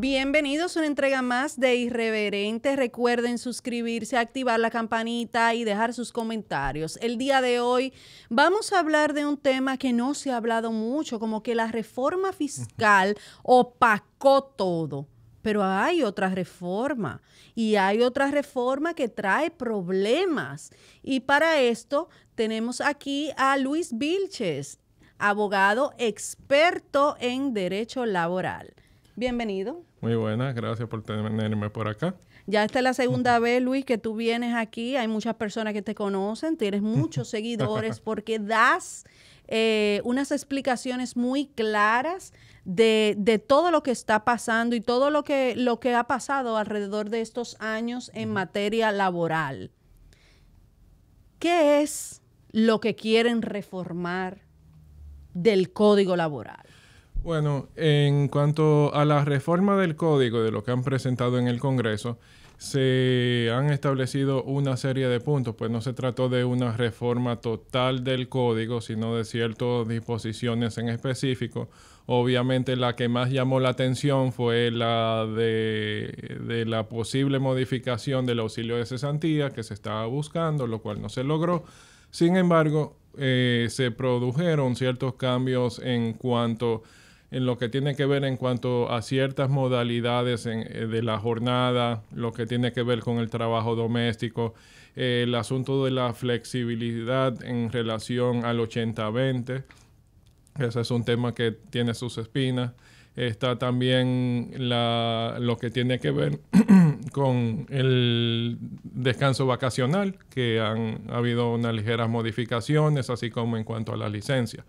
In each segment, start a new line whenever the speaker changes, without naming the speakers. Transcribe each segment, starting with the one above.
Bienvenidos a una entrega más de Irreverente. Recuerden suscribirse, activar la campanita y dejar sus comentarios. El día de hoy vamos a hablar de un tema que no se ha hablado mucho, como que la reforma fiscal opacó todo. Pero hay otra reforma y hay otra reforma que trae problemas. Y para esto tenemos aquí a Luis Vilches, abogado experto en derecho laboral. Bienvenido.
Muy buenas, gracias por tenerme por acá.
Ya esta es la segunda vez, Luis, que tú vienes aquí. Hay muchas personas que te conocen, tienes muchos seguidores porque das eh, unas explicaciones muy claras de, todo lo que está pasando y todo lo que, lo que ha pasado alrededor de estos años en materia laboral. ¿Qué es lo que quieren reformar del código laboral?
Bueno, en cuanto a la reforma del código de lo que han presentado en el Congreso, se han establecido una serie de puntos, pues no se trató de una reforma total del código, sino de ciertas disposiciones en específico. Obviamente la que más llamó la atención fue la de, la posible modificación del auxilio de cesantía que se estaba buscando, lo cual no se logró. Sin embargo, eh, se produjeron ciertos cambios en cuanto en lo que tiene que ver en cuanto a ciertas modalidades eh, de la jornada, lo que tiene que ver con el trabajo doméstico, eh, el asunto de la flexibilidad en relación al 80-20, ese es un tema que tiene sus espinas. Está también lo que tiene que ver con el descanso vacacional, que han ha habido unas ligeras modificaciones, así como en cuanto a la licencia.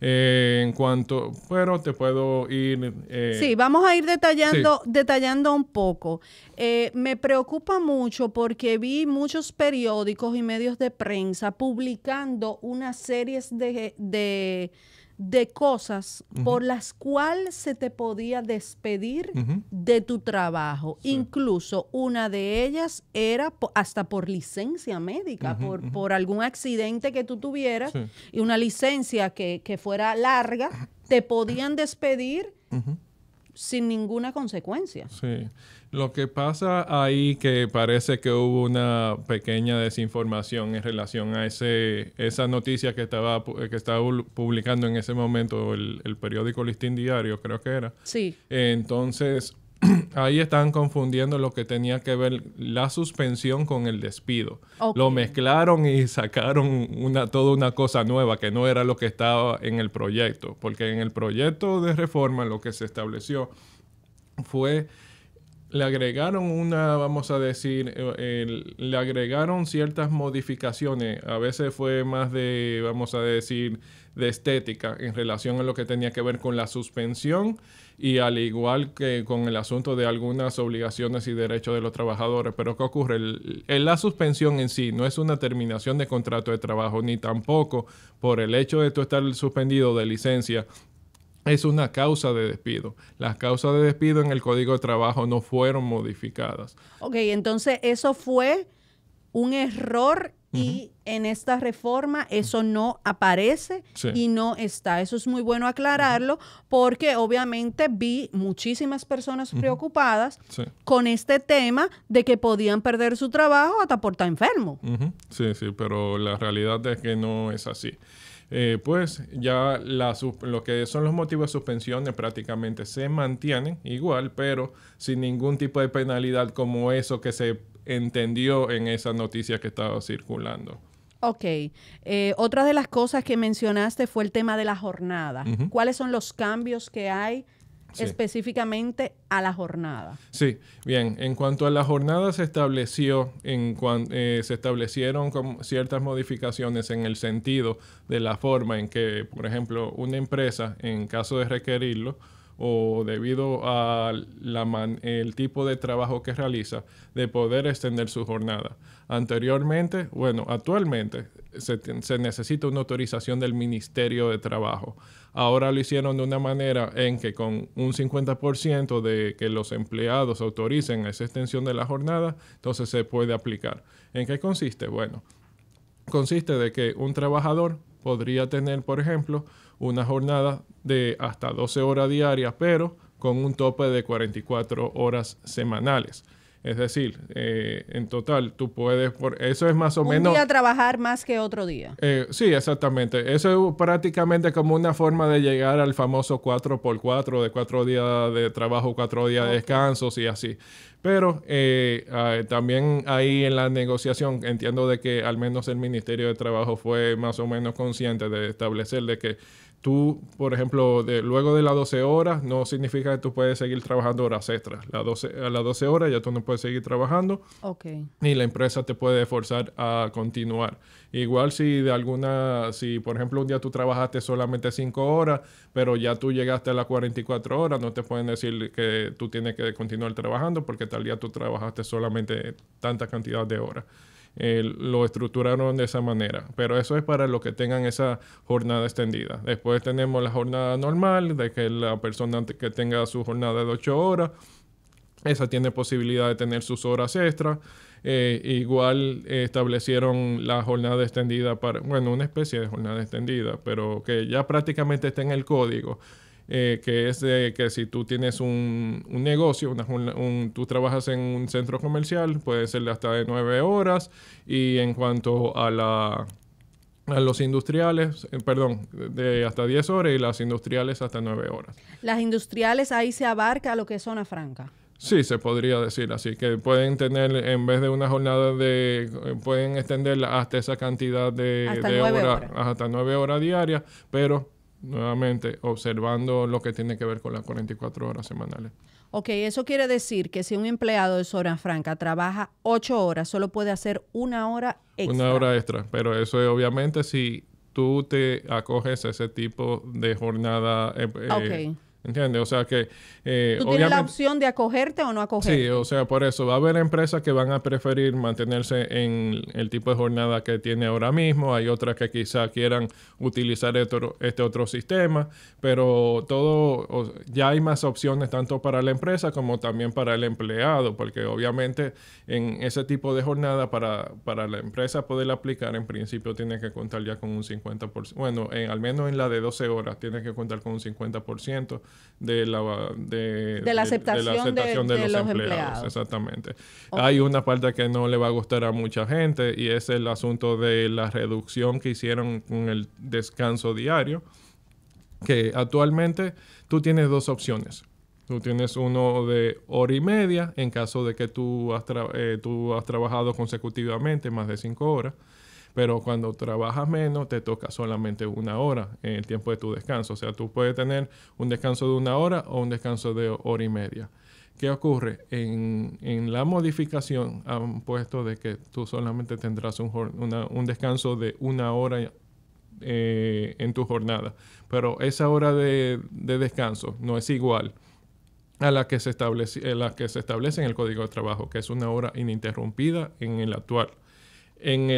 Eh, en cuanto, pero te puedo ir... Eh, sí,
vamos a ir detallando, detallando un poco. Eh, me preocupa mucho porque vi muchos periódicos y medios de prensa publicando una serie de de cosas por las cuales se te podía despedir de tu trabajo. Incluso una de ellas era hasta por licencia médica, por, por, algún accidente que tú tuvieras y una licencia que, que fuera larga, te podían despedir sin ninguna consecuencia.
Sí. Lo que pasa ahí que parece que hubo una pequeña desinformación en relación a ese, esa noticia que estaba, que estaba publicando en ese momento el, el periódico Listín Diario, creo que era. Sí. Entonces, ahí están confundiendo lo que tenía que ver la suspensión con el despido. Lo mezclaron y sacaron una, toda una cosa nueva que no era lo que estaba en el proyecto, porque en el proyecto de reforma lo que se estableció fue le agregaron una, vamos a decir, eh, le agregaron ciertas modificaciones. A veces fue más de, vamos a decir, de estética en relación a lo que tenía que ver con la suspensión y al igual que con el asunto de algunas obligaciones y derechos de los trabajadores. Pero ¿qué ocurre? El, la suspensión en sí no es una terminación de contrato de trabajo, ni tampoco por el hecho de tú estar suspendido de licencia es una causa de despido. Las causas de despido en el Código de Trabajo no fueron modificadas.
Ok, entonces eso fue un error y en esta reforma eso no aparece y no está. Eso es muy bueno aclararlo porque obviamente vi muchísimas personas preocupadas con este tema de que podían perder su trabajo hasta por estar enfermo.
Sí, sí, pero la realidad es que no es así. Eh, pues ya lo que son los motivos de suspensión eh, prácticamente se mantienen igual, pero sin ningún tipo de penalidad como eso que se entendió en esa noticia que estaba circulando.
Ok. Eh, otra de las cosas que mencionaste fue el tema de la jornada. ¿Cuáles son los cambios que hay? específicamente a la jornada.
Sí, bien. En cuanto a la jornada se estableció, en eh, se establecieron ciertas modificaciones en el sentido de la forma en que, por ejemplo, una empresa, en caso de requerirlo, o debido al tipo de trabajo que realiza, de poder extender su jornada. Anteriormente, bueno, actualmente se, necesita una autorización del Ministerio de Trabajo. Ahora lo hicieron de una manera en que con un 50% de que los empleados autoricen esa extensión de la jornada, entonces se puede aplicar. ¿En qué consiste? Bueno, consiste de que un trabajador podría tener, por ejemplo, una jornada de hasta 12 horas diarias, pero con un tope de 44 horas semanales. Es decir, eh, en total tú puedes, por, eso es más o menos... Un día
trabajar más que otro día.
Eh, sí, exactamente. Eso es prácticamente como una forma de llegar al famoso 4x4 de cuatro días de trabajo, cuatro días de descanso y así. Pero eh, ah, también ahí en la negociación entiendo de que al menos el Ministerio de Trabajo fue más o menos consciente de establecer de que tú, por ejemplo, de, luego de las 12 horas, no significa que tú puedes seguir trabajando horas extras. 12, a las 12 horas ya tú no puedes seguir trabajando. Ok. Ni la empresa te puede forzar a continuar. Igual si de alguna, si por ejemplo un día tú trabajaste solamente 5 horas, pero ya tú llegaste a las 44 horas, no te pueden decir que tú tienes que continuar trabajando porque tal día tú trabajaste solamente tanta cantidad de horas. Eh, lo estructuraron de esa manera. Pero eso es para los que tengan esa jornada extendida. Después tenemos la jornada normal, de que la persona que tenga su jornada de 8 horas, esa tiene posibilidad de tener sus horas extras. Eh, igual eh, establecieron la jornada extendida para, bueno, una especie de jornada extendida, pero que ya prácticamente está en el código. Eh, que es de que si tú tienes un, negocio, una, tú trabajas en un centro comercial, puede ser de hasta de nueve horas, y en cuanto a la a los industriales, perdón, de hasta 10 horas y las industriales hasta nueve horas.
Las industriales ahí se abarca lo que es zona franca.
Sí, se podría decir así, que pueden tener, en vez de una jornada de, eh, pueden extenderla hasta esa cantidad de, horas, hasta nueve horas diarias, pero nuevamente observando lo que tiene que ver con las 44 horas semanales.
Ok, eso quiere decir que si un empleado de zona franca trabaja ocho horas, solo puede hacer una hora extra. Una hora
extra, pero eso es obviamente si tú te acoges a ese tipo de jornada. Eh, eh, ¿Entiendes? O sea que... Eh, Tú tienes la
opción de acogerte o no acogerte. Sí,
o sea, por eso va a haber empresas que van a preferir mantenerse en el tipo de jornada que tiene ahora mismo. Hay otras que quizá quieran utilizar este otro sistema, pero todo... ya hay más opciones tanto para la empresa como también para el empleado, porque obviamente en ese tipo de jornada para, para la empresa poder aplicar, en principio tiene que contar ya con un 50%. Bueno, en, al menos en la de 12 horas tiene que contar con un 50% de la, aceptación, de, los, empleados. Exactamente. Hay una parte que no le va a gustar a mucha gente y es el asunto de la reducción que hicieron con el descanso diario, que actualmente tú tienes dos opciones. Tú tienes uno de hora y media en caso de que tú eh, tú has trabajado consecutivamente más de cinco horas pero cuando trabajas menos te toca solamente una hora en el tiempo de tu descanso. O sea, tú puedes tener un descanso de una hora o un descanso de hora y media. ¿Qué ocurre? En, la modificación han puesto de que tú solamente tendrás un, descanso de una hora eh, en tu jornada, pero esa hora de, de descanso no es igual a la que, se establece, la que se establece en el Código de Trabajo, que es una hora ininterrumpida en el actual en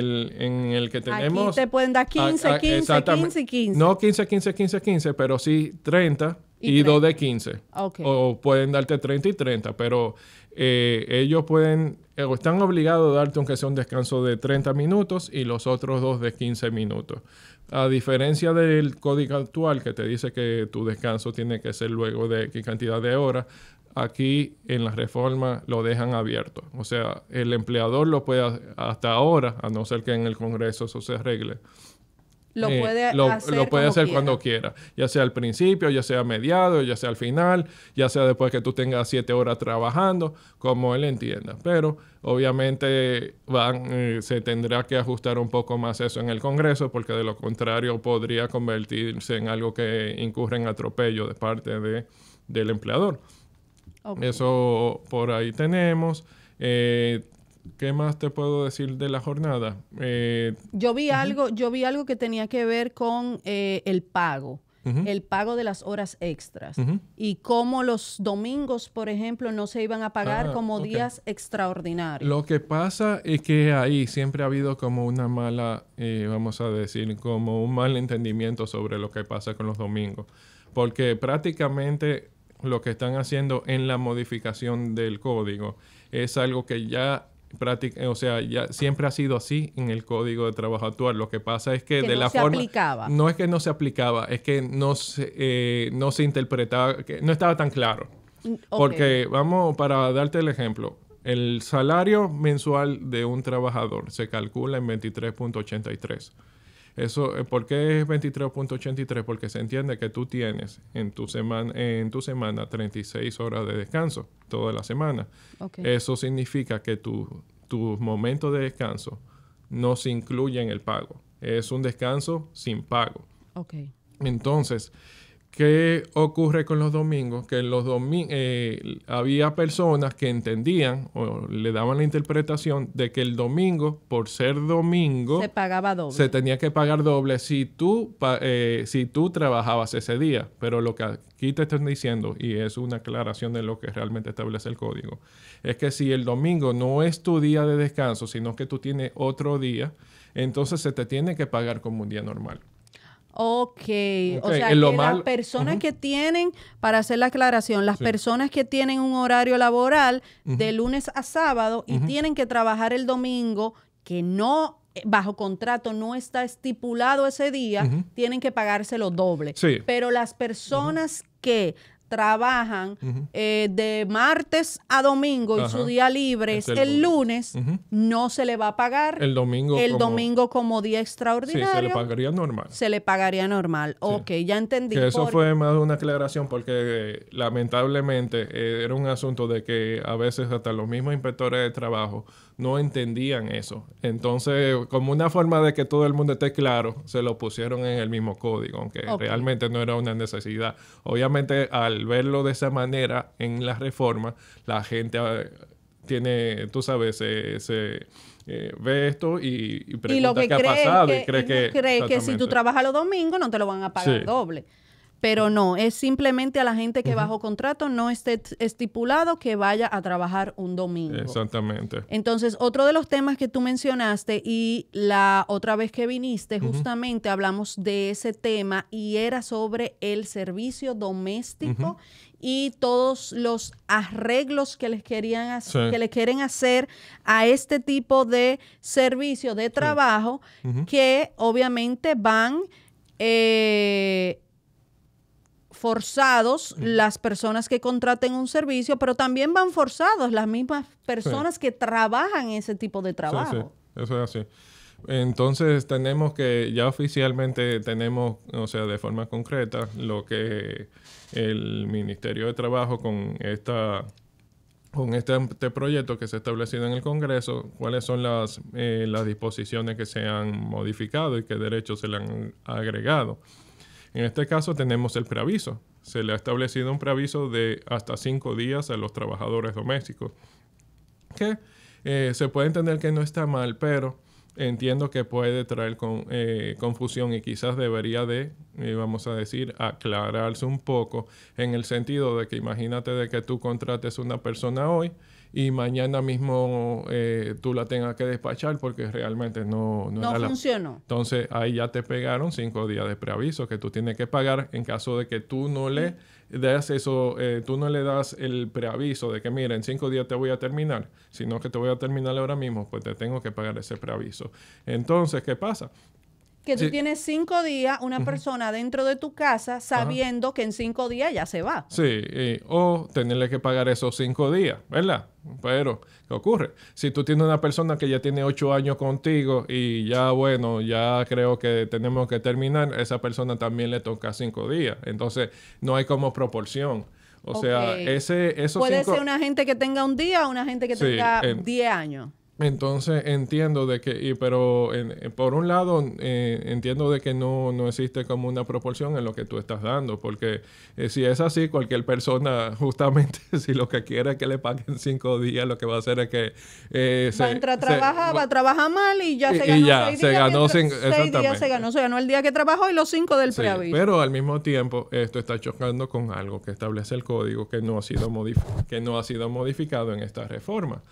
el, que tenemos... Aquí te pueden dar 15, 15, 15 15. No 15, 15, 15, 15, pero sí 30 y, 2 de 15. O pueden darte 30 y 30, pero eh, ellos pueden eh, están obligados a darte aunque sea un descanso de 30 minutos y los otros dos de 15 minutos. A diferencia del código actual que te dice que tu descanso tiene que ser luego de qué cantidad de horas, aquí en la reforma lo dejan abierto. O sea, el empleador lo puede hasta ahora, a no ser que en el Congreso eso se arregle. Lo eh, puede hacer, cuando quiera, ya sea al principio, ya sea a mediados, ya sea al final, ya sea después que tú tengas siete horas trabajando, como él entienda. Pero obviamente van, eh, se tendrá que ajustar un poco más eso en el Congreso, porque de lo contrario podría convertirse en algo que incurre en atropello de parte del empleador. Eso por ahí tenemos. Eh, ¿Qué más te puedo decir de la jornada? Eh,
yo vi algo, yo vi algo que tenía que ver con eh, el pago. el pago de las horas extras y cómo los domingos, por ejemplo, no se iban a pagar ah, como días extraordinarios.
Lo que pasa es que ahí siempre ha habido como una mala, vamos a decir, como un mal entendimiento sobre lo que pasa con los domingos, porque prácticamente lo que están haciendo en la modificación del código. Es algo que ya Práctica, o sea, ya siempre ha sido así en el código de trabajo actual. Lo que pasa es que, de la se forma no es que no se aplicaba, es que no se, eh, no se interpretaba, que no estaba tan claro. Mm, Porque vamos para darte el ejemplo, el salario mensual de un trabajador se calcula en 23.83. Eso, eh, ¿Por qué es 23.83? Porque se entiende que tú tienes en tu semana, en tu semana 36 horas de descanso toda la semana. Eso significa que tus momentos de descanso no se incluyen en el pago. Es un descanso sin pago. Entonces, ¿Qué ocurre con los domingos? Que los eh, había personas que entendían o le daban la interpretación de que el domingo, por ser domingo, se
pagaba doble. Se
tenía que pagar doble si tú, eh, si tú trabajabas ese día. Pero lo que aquí te están diciendo, y es una aclaración de lo que realmente establece el código, es que si el domingo no es tu día de descanso, sino que tú tienes otro día, entonces se te tiene que pagar como un día normal.
Ok, o sea, que las personas que tienen, para hacer la aclaración, las personas que tienen un horario laboral de lunes a sábado y tienen que trabajar el domingo, que no eh, bajo contrato no está estipulado ese día, tienen que pagárselo doble. Sí. Pero las personas que trabajan eh, de martes a domingo y su día libre es el, lunes, no se le va a pagar el
domingo, el como... domingo
como día extraordinario. se le pagaría normal. Se le pagaría normal. Ok, ya entendí. eso fue
más una aclaración porque eh, lamentablemente eh, era un asunto de que a veces hasta los mismos inspectores de trabajo no entendían eso. Entonces, como una forma de que todo el mundo esté claro, se lo pusieron en el mismo código, aunque realmente no era una necesidad. Obviamente, al verlo de esa manera en la reforma, la gente ah, tiene, tú sabes, se, eh, ve esto y, pregunta lo que qué cree ha pasado que, si tú trabajas
los domingos no te lo van a pagar doble pero no, es simplemente a la gente que bajo contrato no esté estipulado que vaya a trabajar un domingo.
Exactamente.
Entonces, otro de los temas que tú mencionaste y la otra vez que viniste, justamente hablamos de ese tema y era sobre el servicio doméstico y todos los arreglos que les querían hacer, que quieren hacer a este tipo de servicio de trabajo que obviamente van eh, forzados las personas que contraten un servicio, pero también van forzados las mismas personas que trabajan ese tipo de trabajo.
Eso es así. Entonces tenemos que, ya oficialmente tenemos, o sea, de forma concreta, lo que el Ministerio de Trabajo con esta con este, este proyecto que se ha establecido en el Congreso, cuáles son las, eh, las disposiciones que se han modificado y qué derechos se le han agregado. En este caso tenemos el preaviso. Se le ha establecido un preaviso de hasta cinco días a los trabajadores domésticos, que eh, se puede entender que no está mal, pero entiendo que puede traer eh, confusión y quizás debería de, eh, vamos a decir, aclararse un poco en el sentido de que imagínate de que tú contrates una persona hoy y mañana mismo eh, tú la tengas que despachar porque realmente no... No, funcionó. Entonces ahí ya te pegaron cinco días de preaviso que tú tienes que pagar en caso de que tú no le das eso, eh, tú no le das el preaviso de que mira, en cinco días te voy a terminar, sino que te voy a terminar ahora mismo, pues te tengo que pagar ese preaviso. Entonces, ¿qué pasa? que tú
tienes cinco días una persona dentro de tu casa sabiendo que en cinco días ya se va.
Sí, o tenerle que pagar esos cinco días, ¿verdad? Pero, ¿qué ocurre? Si tú tienes una persona que ya tiene ocho años contigo y ya, bueno, ya creo que tenemos que terminar, esa persona también le toca cinco días. Entonces, no hay como proporción. O sea, ese, esos Puede ser una
gente que tenga un día o una gente que tenga diez años.
Entonces entiendo de que, pero eh, por un lado eh, entiendo de que no, no, existe como una proporción en lo que tú estás dando, porque eh, si es así, cualquier persona justamente si lo que quiere es que le paguen cinco días, lo que va a hacer es que... Eh, va
a trabajar, mal y ya se ganó, se ganó se ganó, el día que trabajó y los cinco del sí, Pero
al mismo tiempo esto está chocando con algo que establece el código que no ha sido, que no ha sido modificado en esta reforma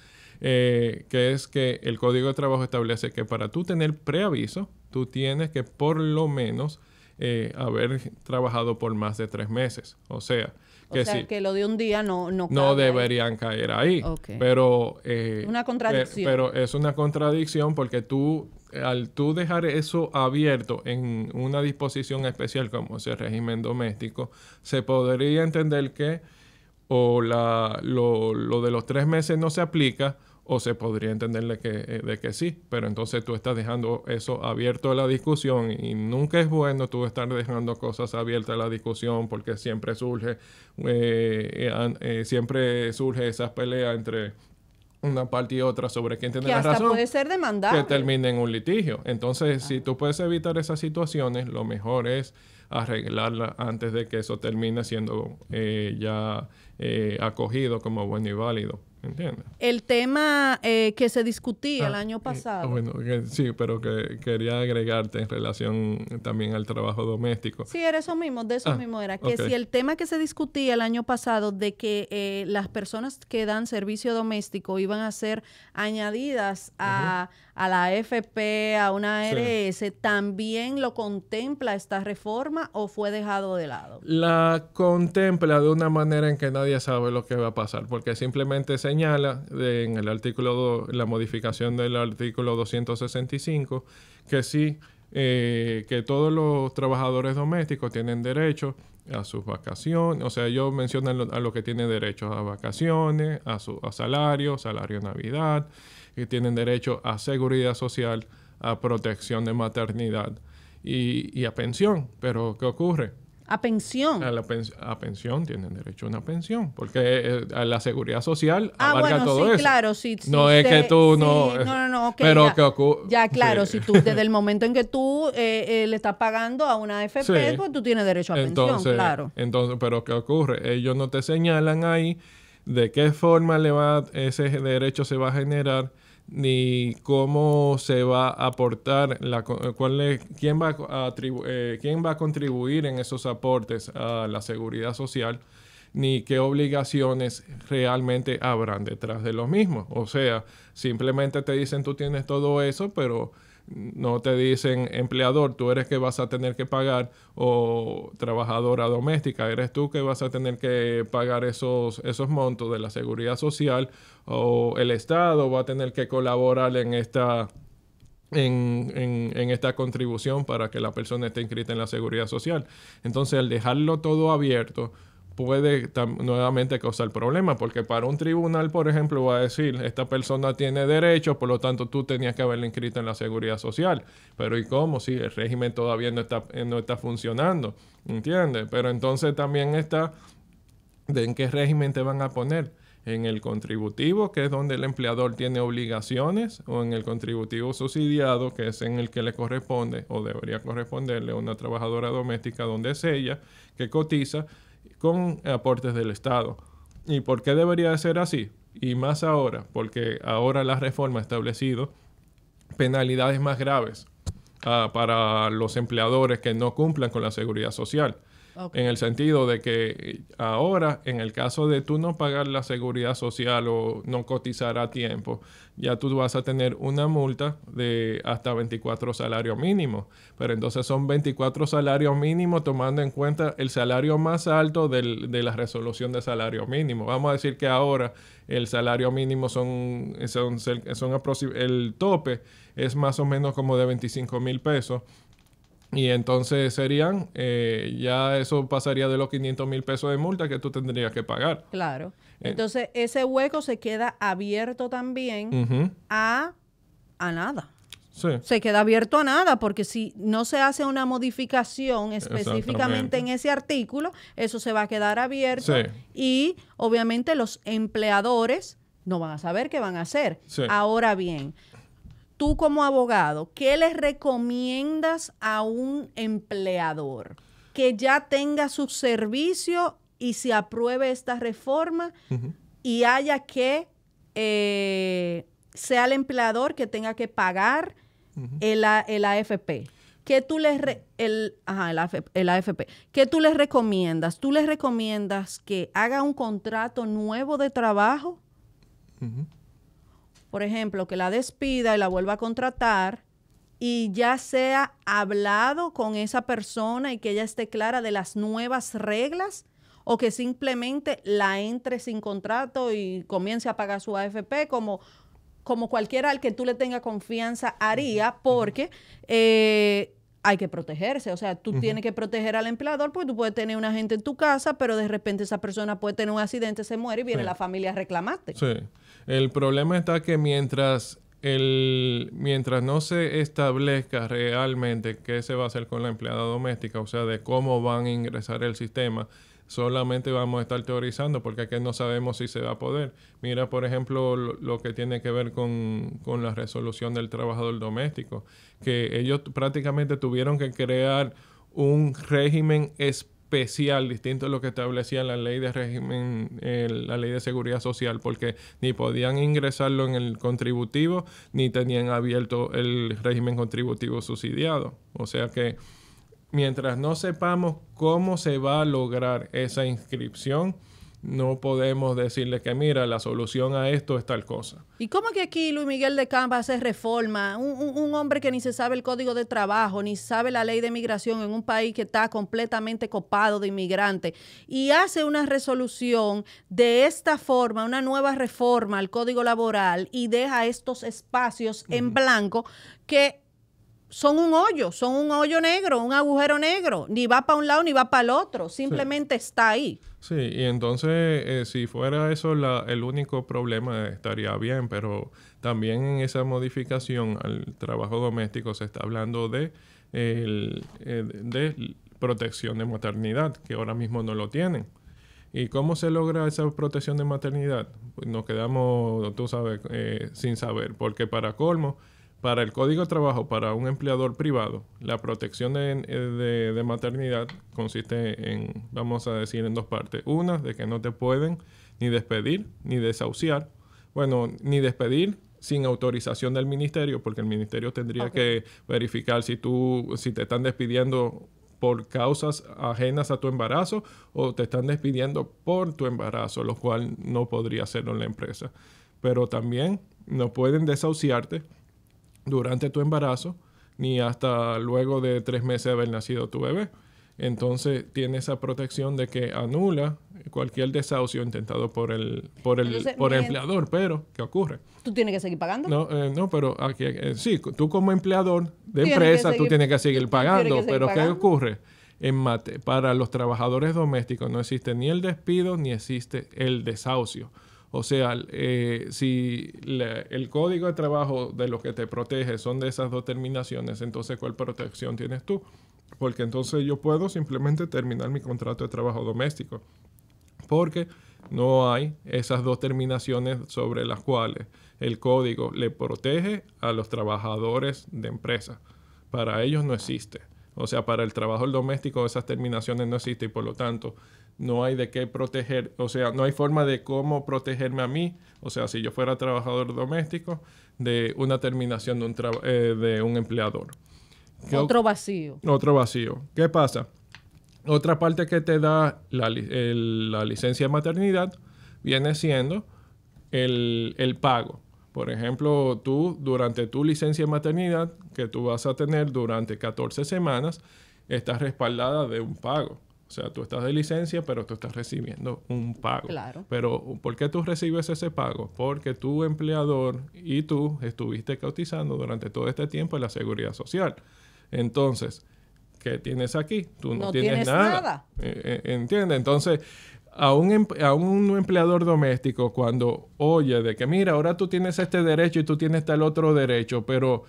eh, que es que el Código de Trabajo establece que para tú tener preaviso, tú tienes que por lo menos eh, haber trabajado por más de tres meses. O sea, que,
que lo de un día no No,
deberían caer ahí. Pero... Eh, una contradicción. pero es una contradicción porque tú, al tú dejar eso abierto en una disposición especial como es régimen doméstico, se podría entender que o la, lo, lo de los tres meses no se aplica o se podría entenderle que, eh, de que sí, pero entonces tú estás dejando eso abierto a la discusión y nunca es bueno tú estar dejando cosas abiertas a la discusión porque siempre surge, eh, eh, siempre surge esas peleas entre una parte y otra sobre quién tiene la hasta razón. puede ser demandado. Que termine en un litigio. Entonces, si tú puedes evitar esas situaciones, lo mejor es arreglarla antes de que eso termine siendo ya acogido como bueno y válido. ¿Entiendes?
El tema eh, que se discutía el ah, año pasado. Ah, bueno,
sí, pero que quería agregarte en relación también al trabajo doméstico. Sí,
era eso mismo, de eso ah, mismo era. Que si el tema que se discutía el año pasado de que eh, las personas que dan servicio doméstico iban a ser añadidas a a la FP, a una ARS, ¿también lo contempla esta reforma o fue dejado de lado?
La contempla de una manera en que nadie sabe lo que va a pasar, porque simplemente señala en el artículo la modificación del artículo 265, que sí, eh, que todos los trabajadores domésticos tienen derecho a sus vacaciones, o sea, yo menciono a lo que tienen derecho, a vacaciones, a, su, a salario, salario Navidad, que tienen derecho a seguridad social, a protección de maternidad y, a pensión. Pero, ¿qué ocurre? A pensión. A, pensión, tienen derecho a una pensión, porque eh, a la seguridad social ah, abarca todo eso. claro, sí, sí No es que tú no... No, eh, no, no, pero ya, que Ya, claro, si tú desde
el momento en que tú eh, le estás pagando a una AFP, pues tú tienes derecho a entonces, pensión, claro.
Entonces, pero ¿qué ocurre? Ellos no te señalan ahí de qué forma le va, ese derecho se va a generar ni cómo se va a aportar, la, eh, cuál quién, va a eh, quién va a contribuir en esos aportes a la seguridad social, ni qué obligaciones realmente habrán detrás de los mismos. O sea, simplemente te dicen tú tienes todo eso, pero no te dicen empleador, tú eres que vas a tener que pagar, o trabajadora doméstica, eres tú que vas a tener que pagar esos, esos montos de la seguridad social, o el Estado va a tener que colaborar en esta, en, esta contribución para que la persona esté inscrita en la seguridad social. Entonces, al dejarlo todo abierto, puede nuevamente causar problemas, porque para un tribunal, por ejemplo, va a decir, esta persona tiene derechos, por lo tanto tú tenías que haberla inscrito en la seguridad social, pero ¿y cómo? Si el régimen todavía no está, eh, no está funcionando, ¿entiendes? Pero entonces también está de en qué régimen te van a poner en el contributivo, que es donde el empleador tiene obligaciones, o en el contributivo subsidiado, que es en el que le corresponde o debería corresponderle a una trabajadora doméstica donde es ella que cotiza, con aportes del Estado. ¿Y por qué debería ser así? Y más ahora, porque ahora la reforma ha establecido penalidades más graves ah, para los empleadores que no cumplan con la seguridad social. En el sentido de que eh, ahora, en el caso de tú no pagar la seguridad social o no cotizar a tiempo, ya tú vas a tener una multa de hasta 24 salarios mínimos. Pero entonces son 24 salarios mínimos tomando en cuenta el salario más alto de la resolución de salario mínimo. Vamos a decir que ahora el salario mínimo son, son, son, el tope es más o menos como de 25 mil pesos y entonces serían, eh, ya eso pasaría de los 500 mil pesos de multa que tú tendrías que pagar. Claro. Eh, entonces
ese hueco se queda abierto también a, nada. Se queda abierto a nada, porque si no se hace una modificación específicamente en ese artículo, eso se va a quedar abierto y obviamente los empleadores no van a saber qué van a hacer. Ahora bien, tú como abogado, ¿qué les recomiendas a un empleador que ya tenga su servicio y se apruebe esta reforma y haya que eh, sea el empleador que tenga que pagar el, AFP? ¿Qué tú les el, tú recomiendas? ¿Tú les recomiendas que haga un contrato nuevo de trabajo? Ajá por ejemplo, que la despida y la vuelva a contratar y ya sea hablado con esa persona y que ella esté clara de las nuevas reglas o que simplemente la entre sin contrato y comience a pagar su AFP como, como cualquiera al que tú le tengas confianza haría, porque eh, hay que protegerse. O sea, tú tienes que proteger al empleador porque tú puedes tener una gente en tu casa, pero de repente esa persona puede tener un accidente, se muere y viene la familia a reclamarte.
Sí. El problema está que mientras, el, mientras no se establezca realmente qué se va a hacer con la empleada doméstica, o sea, de cómo van a ingresar el sistema, solamente vamos a estar teorizando porque aquí no sabemos si se va a poder. Mira, por ejemplo, lo, que tiene que ver con, con, la resolución del trabajador doméstico, que ellos prácticamente tuvieron que crear un régimen específico especial, distinto a lo que establecía la ley de régimen, eh, la ley de seguridad social, porque ni podían ingresarlo en el contributivo, ni tenían abierto el régimen contributivo subsidiado. O sea que mientras no sepamos cómo se va a lograr esa inscripción, no podemos decirle que mira, la solución a esto es tal cosa.
¿Y cómo que aquí Luis Miguel de Campa hace reforma? Un, hombre que ni se sabe el código de trabajo, ni sabe la ley de migración en un país que está completamente copado de inmigrantes y hace una resolución de esta forma, una nueva reforma al código laboral y deja estos espacios en blanco que son un hoyo, son un hoyo negro, un agujero negro, ni va para un lado ni va para el otro, simplemente está ahí.
Sí, y entonces eh, si fuera eso el único problema estaría bien, pero también en esa modificación al trabajo doméstico se está hablando de, eh, de protección de maternidad, que ahora mismo no lo tienen. ¿Y cómo se logra esa protección de maternidad? Pues nos quedamos, tú sabes, eh, sin saber, porque para colmo, para el Código de Trabajo, para un empleador privado, la protección eh, de, maternidad consiste en, vamos a decir, en dos partes. Una, de que no te pueden ni despedir ni desahuciar. Bueno, ni despedir sin autorización del ministerio, porque el ministerio tendría que verificar si tú, si te están despidiendo por causas ajenas a tu embarazo o te están despidiendo por tu embarazo, lo cual no podría hacerlo en la empresa. Pero también no pueden desahuciarte, durante tu embarazo ni hasta luego de tres meses de haber nacido tu bebé. Entonces tiene esa protección de que anula cualquier desahucio intentado por el, por el, por el empleador, pero ¿qué ocurre?
¿Tú tienes que seguir pagando? No,
eh, no pero aquí, eh, sí, tú como empleador de empresa, tú tienes que seguir pagando, pero ¿qué ocurre? En mate, para los trabajadores domésticos no existe ni el despido ni existe el desahucio. O sea, eh, si el código de trabajo de los que te protege son de esas dos terminaciones, entonces ¿cuál protección tienes tú? Porque entonces yo puedo simplemente terminar mi contrato de trabajo doméstico, porque no hay esas dos terminaciones sobre las cuales el código le protege a los trabajadores de empresa. Para ellos no existe. O sea, para el trabajo doméstico esas terminaciones no existen y por lo tanto no hay de qué proteger, o sea, no hay forma de cómo protegerme a mí, o sea, si yo fuera trabajador doméstico, de una terminación de un, eh, de un empleador. Otro vacío. Otro vacío. ¿Qué pasa? Otra parte que te da la, licencia de maternidad viene siendo el pago. Por ejemplo, tú durante tu licencia de maternidad que tú vas a tener durante 14 semanas, estás respaldada de un pago. O sea, tú estás de licencia, pero tú estás recibiendo un pago. Claro. Pero ¿por qué tú recibes ese pago? Porque tu empleador y tú estuviste cautizando durante todo este tiempo en la seguridad social. Entonces, ¿qué tienes aquí? Tú no, no tienes, nada. nada. Eh, eh, ¿Entiendes? Entonces, a un, empleador doméstico cuando oye de que, mira, ahora tú tienes este derecho y tú tienes tal otro derecho, pero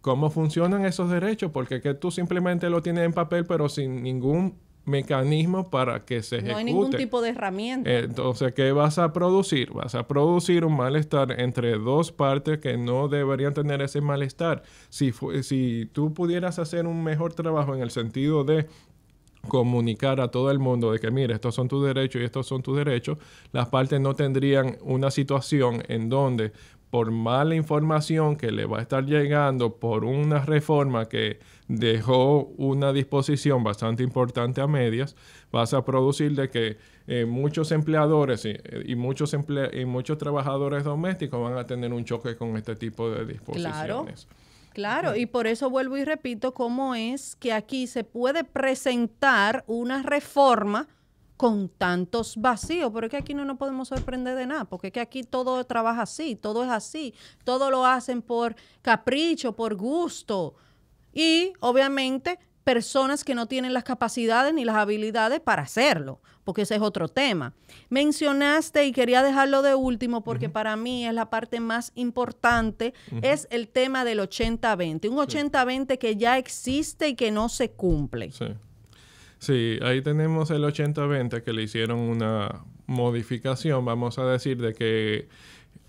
cómo funcionan esos derechos, porque tú simplemente lo tienes en papel, pero sin ningún mecanismo para que se ejecute. No hay ningún tipo de herramienta. Entonces, ¿qué vas a producir? Vas a producir un malestar entre dos partes que no deberían tener ese malestar. Si, si tú pudieras hacer un mejor trabajo en el sentido de comunicar a todo el mundo de que, mire, estos son tus derechos y estos son tus derechos, las partes no tendrían una situación en donde por mala información que le va a estar llegando por una reforma que dejó una disposición bastante importante a medias, vas a producir de que eh, muchos empleadores y, eh, muchos y muchos trabajadores domésticos van a tener un choque con este tipo de disposiciones. Claro.
Claro, y por eso vuelvo y repito cómo es que aquí se puede presentar una reforma con tantos vacíos, porque aquí no nos podemos sorprender de nada, porque es que aquí todo trabaja así, todo es así, todo lo hacen por capricho, por gusto. Y obviamente personas que no tienen las capacidades ni las habilidades para hacerlo porque ese es otro tema. Mencionaste, y quería dejarlo de último, porque para mí es la parte más importante, es el tema del 80-20. Un 80-20 que ya existe y que no se
cumple. Sí. Sí, ahí tenemos el 80-20 que le hicieron una modificación, vamos a decir, de que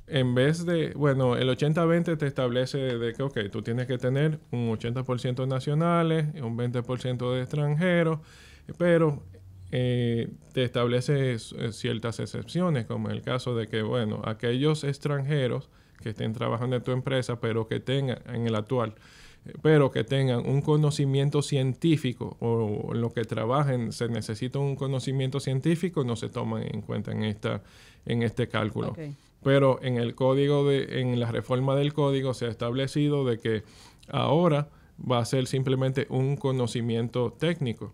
en vez de, bueno, el 80-20 te establece de que, ok, tú tienes que tener un 80% nacionales, un 20% de extranjeros, pero eh, te establece eh, ciertas excepciones, como en el caso de que, bueno, aquellos extranjeros que estén trabajando en tu empresa, pero que tengan, en el actual, eh, pero que tengan un conocimiento científico o en lo que trabajen se necesita un conocimiento científico, no se toman en cuenta en, esta, en este cálculo. Pero en el código, de, en la reforma del código se ha establecido de que ahora va a ser simplemente un conocimiento técnico.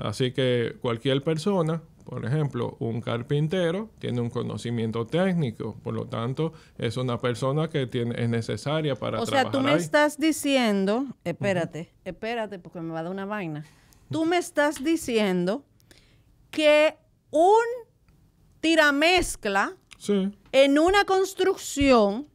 Así que cualquier persona, por ejemplo, un carpintero, tiene un conocimiento técnico, por lo tanto, es una persona que tiene, es necesaria para trabajar. O sea, tú me
estás diciendo, espérate, espérate, porque me va a dar una vaina. Tú me estás diciendo que un tiramezcla en una construcción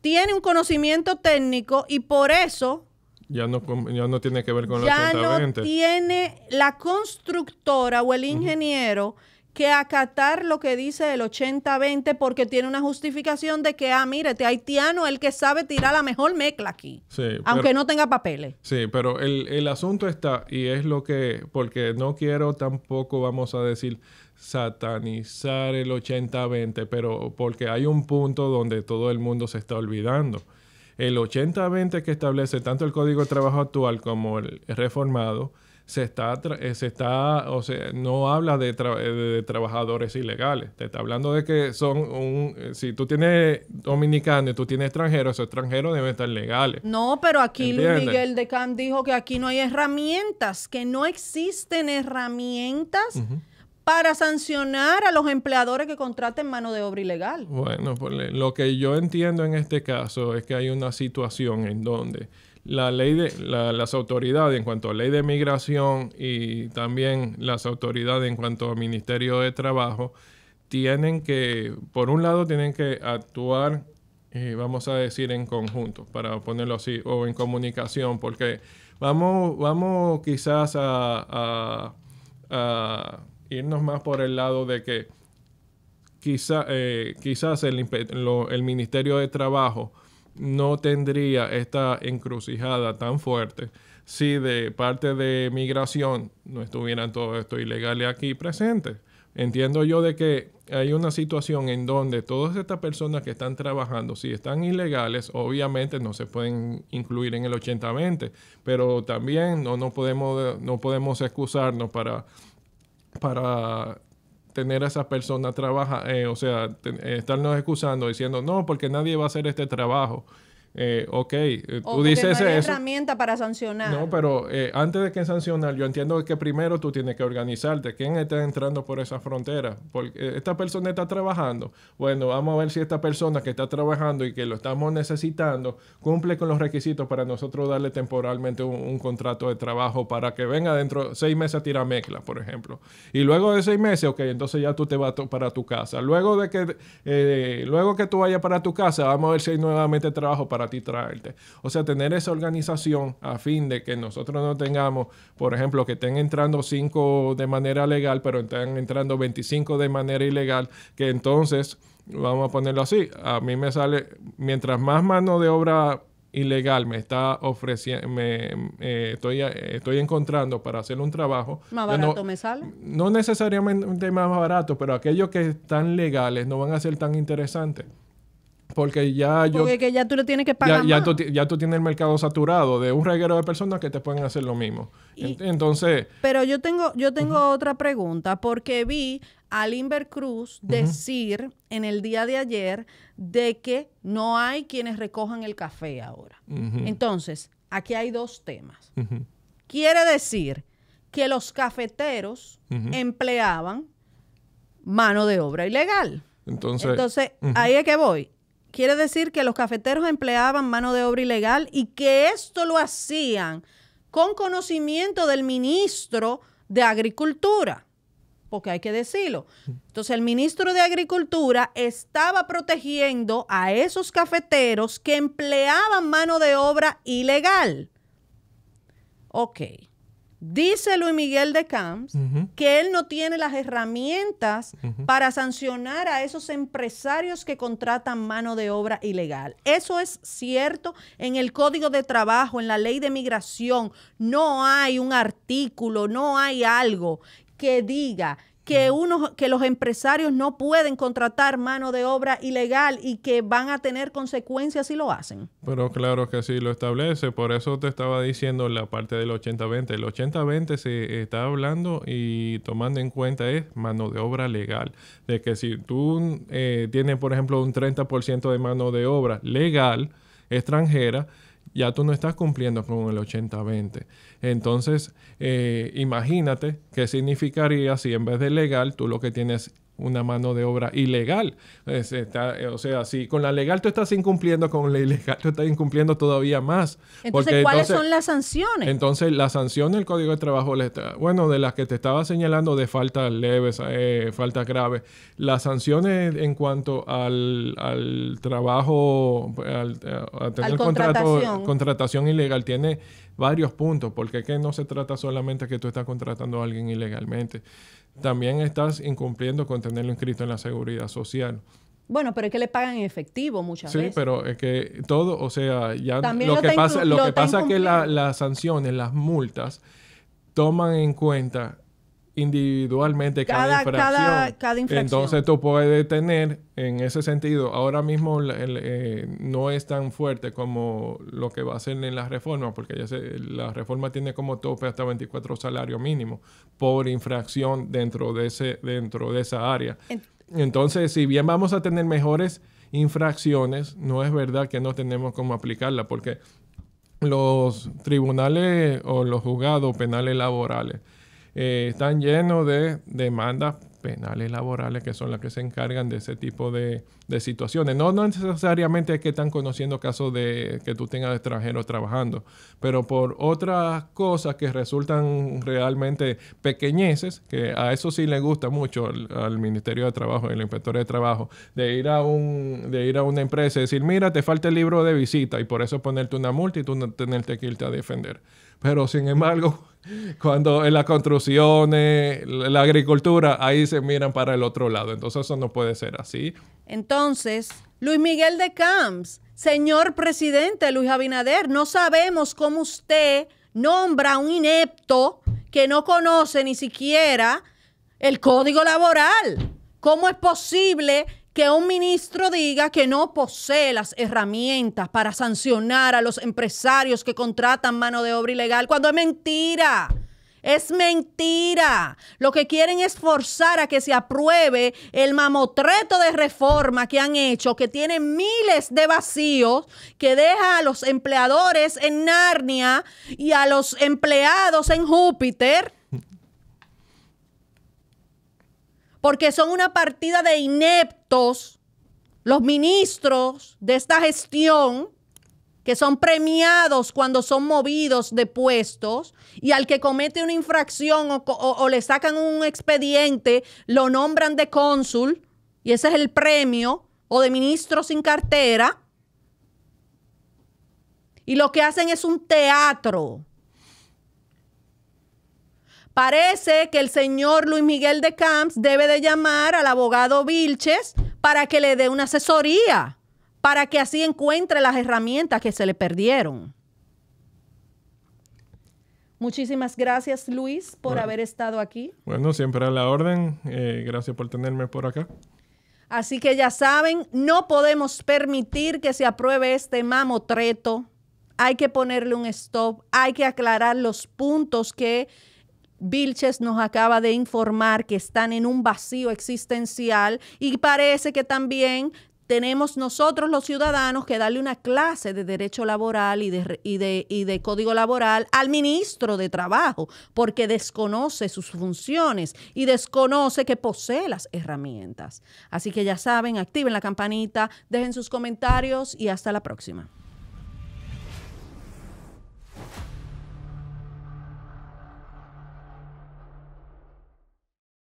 tiene un conocimiento técnico y por eso
ya no, ya no tiene que ver con la Ya no
tiene la constructora o el ingeniero que acatar lo que dice el 80-20 porque tiene una justificación de que, ah, mire, este haitiano el que sabe tirar la mejor mezcla aquí,
sí, aunque no
tenga papeles.
Sí, pero el, el asunto está, y es lo que, porque no quiero tampoco, vamos a decir, satanizar el 80-20, pero porque hay un punto donde todo el mundo se está olvidando el 80-20 que establece tanto el Código de Trabajo actual como el reformado se está, eh, se está o sea, no habla eh, de, trabajadores ilegales. Te está hablando de que son un, eh, si tú tienes dominicanos y tú tienes extranjero esos extranjeros deben estar legales. No,
pero aquí Luis Miguel de Camp dijo que aquí no hay herramientas, que no existen herramientas para sancionar a los empleadores que contraten mano de obra ilegal.
Bueno, pues, lo que yo entiendo en este caso es que hay una situación en donde la ley de las autoridades en cuanto a ley de migración y también las autoridades en cuanto a Ministerio de Trabajo tienen que, por un lado, tienen que actuar, eh, vamos a decir, en conjunto, para ponerlo así, o en comunicación, porque vamos, vamos quizás a irnos más por el lado de que quizá, eh, quizás el, Ministerio de Trabajo no tendría esta encrucijada tan fuerte si de parte de migración no estuvieran todos estos ilegales aquí presentes. Entiendo yo de que hay una situación en donde todas estas personas que están trabajando, si están ilegales, obviamente no se pueden incluir en el 80-20, pero también no, no, podemos, no podemos excusarnos para para tener a esas personas trabaja, eh, o sea, eh, estarnos excusando diciendo no, porque nadie va a hacer este trabajo eh, ok, eh, tú dices no hay
herramienta para sancionar. No,
pero eh, antes de que sancionar, yo entiendo que primero tú tienes que organizarte. ¿Quién está entrando por esa frontera? Porque eh, esta persona está trabajando. Bueno, vamos a ver si esta persona que está trabajando y que lo estamos necesitando cumple con los requisitos para nosotros darle temporalmente un, contrato de trabajo para que venga dentro de seis meses a tirar por ejemplo. Y luego de seis meses, ok, entonces ya tú te vas para tu casa. Luego de que, luego que tú vayas para tu casa, vamos a ver si hay nuevamente trabajo para y traerte. O sea, tener esa organización a fin de que nosotros no tengamos, por ejemplo, que estén entrando 5 de manera legal, pero estén entrando 25 de manera ilegal, que entonces, vamos a ponerlo así, a mí me sale, mientras más mano de obra ilegal me está ofreciendo, me eh, estoy, eh, estoy encontrando para hacer un trabajo. ¿Más barato me sale? No necesariamente más barato, pero aquellos que están legales no van a ser tan interesantes porque ya yo... Porque
ya tú lo tienes que pagar ya,
Tú, ya, tú, tienes el mercado saturado de un reguero de personas que te pueden hacer lo mismo. Entonces...
Pero yo tengo, yo tengo otra pregunta, porque vi a Limber Cruz decir en el día de ayer de que no hay quienes recojan el café ahora. Entonces, aquí hay dos temas. Quiere decir que los cafeteros empleaban mano de obra ilegal.
Entonces, Entonces ahí es
que voy. Quiere decir que los cafeteros empleaban mano de obra ilegal y que esto lo hacían con conocimiento del ministro de Agricultura, porque hay que decirlo. Entonces el ministro de Agricultura estaba protegiendo a esos cafeteros que empleaban mano de obra ilegal. Ok. Dice Luis Miguel de Camps que él no tiene las herramientas para sancionar a esos empresarios que contratan mano de obra ilegal. Eso es cierto. En el Código de Trabajo, en la Ley de Migración, no hay un artículo, no hay algo que diga que, que los empresarios no pueden contratar mano de obra ilegal y que van a tener consecuencias si lo hacen.
Pero claro que sí lo establece, por eso te estaba diciendo la parte del 80-20. El 80-20 se está hablando y tomando en cuenta es mano de obra legal, de que si tú eh, tienes, por ejemplo, un 30% de mano de obra legal extranjera, ya tú no estás cumpliendo con el 80-20. Entonces, eh, imagínate qué significaría si en vez de legal tú lo que tienes una mano de obra ilegal. Eh, o sea, si con la legal tú estás incumpliendo, con la ilegal tú estás incumpliendo todavía más. Entonces, ¿cuáles son las
sanciones?
Entonces, las sanciones del Código de Trabajo, bueno, de las que te estaba señalando de faltas leves, eh, faltas graves, las sanciones en cuanto al, trabajo, al, eh, a tener contratación. ilegal, tiene varios puntos, porque que no se trata solamente que tú estás contratando a alguien ilegalmente también estás incumpliendo con tenerlo inscrito en la seguridad social.
Bueno, pero es que le pagan en efectivo muchas veces. Sí,
pero es que todo, o sea, ya lo, que pasa, lo, que pasa es que las sanciones, las multas, toman en cuenta individualmente cada, infracción. Entonces tú puedes tener, en ese sentido, ahora mismo eh, no es tan fuerte como lo que va a ser en la reforma, porque ya la reforma tiene como tope hasta 24 salarios mínimos por infracción dentro de, ese, dentro de esa área. Entonces, si bien vamos a tener mejores infracciones, no es verdad que no tenemos cómo aplicarla, porque los tribunales o los juzgados penales laborales eh, están llenos de demandas penales laborales que son las que se encargan de ese tipo de, situaciones. No, necesariamente es que están conociendo casos de que tú tengas extranjeros trabajando, pero por otras cosas que resultan realmente pequeñeces, que a eso sí le gusta mucho al, Ministerio de Trabajo, el Inspector de Trabajo, de ir a un, de ir a una empresa y decir, mira, te falta el libro de visita y por eso ponerte una multa y tú tenerte que irte a defender. Pero sin embargo, cuando en las construcciones, la agricultura, ahí se miran para el otro lado. Entonces eso no puede ser así.
Entonces, Luis Miguel de Camps, señor presidente Luis Abinader, no sabemos cómo usted nombra a un inepto que no conoce ni siquiera el código laboral. ¿Cómo es posible que un ministro diga que no posee las herramientas para sancionar a los empresarios que contratan mano de obra ilegal, cuando es mentira. Es mentira. Lo que quieren es forzar a que se apruebe el mamotreto de reforma que han hecho, que tiene miles de vacíos, que deja a los empleadores en Narnia y a los empleados en Júpiter. Porque son una partida de ineptos los ministros de esta gestión, que son premiados cuando son movidos de puestos y al que comete una infracción o, o le sacan un expediente, lo nombran de cónsul y ese es el premio o de ministro sin cartera. Y lo que hacen es un teatro Parece que el señor Luis Miguel de Camps debe de llamar al abogado Vilches para que le dé una asesoría, para que así encuentre las herramientas que se le perdieron. Muchísimas gracias, Luis, por haber estado aquí.
Bueno, siempre a la orden. Eh, gracias por tenerme por acá.
Así que ya saben, no podemos permitir que se apruebe este mamotreto. Hay que ponerle un stop, hay que aclarar los puntos que Vilches nos acaba de informar que están en un vacío existencial y parece que también tenemos nosotros los ciudadanos que darle una clase de derecho laboral y de, y de código laboral al ministro de Trabajo, porque desconoce sus funciones y desconoce que posee las herramientas. Así que ya saben, activen la campanita, dejen sus comentarios y hasta la próxima.